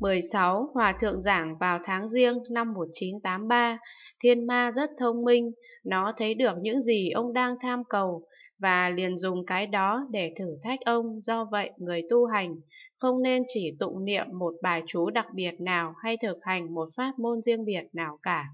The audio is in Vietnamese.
16. Hòa thượng giảng vào tháng riêng năm 1983, thiên ma rất thông minh, nó thấy được những gì ông đang tham cầu và liền dùng cái đó để thử thách ông. Do vậy, người tu hành không nên chỉ tụng niệm một bài chú đặc biệt nào hay thực hành một pháp môn riêng biệt nào cả.